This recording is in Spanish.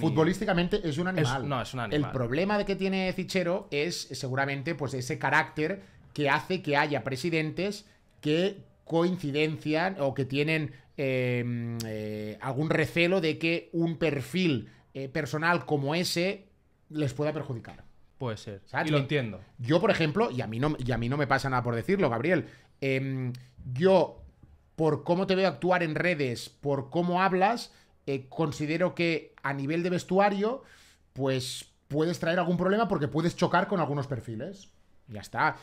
Futbolísticamente es un animal. El problema de que tiene Fichero es seguramente pues ese carácter que hace que haya presidentes que coincidencian o que tienen em, eh, algún recelo de que un perfil eh, personal como ese les pueda perjudicar. Puede ser. Y lo entiendo. Yo, por ejemplo, y a mí no, y a mí no me pasa nada por decirlo, Gabriel, em, yo, por cómo te veo actuar en redes, por cómo hablas, eh, considero que a nivel de vestuario, pues puedes traer algún problema porque puedes chocar con algunos perfiles. Ya está.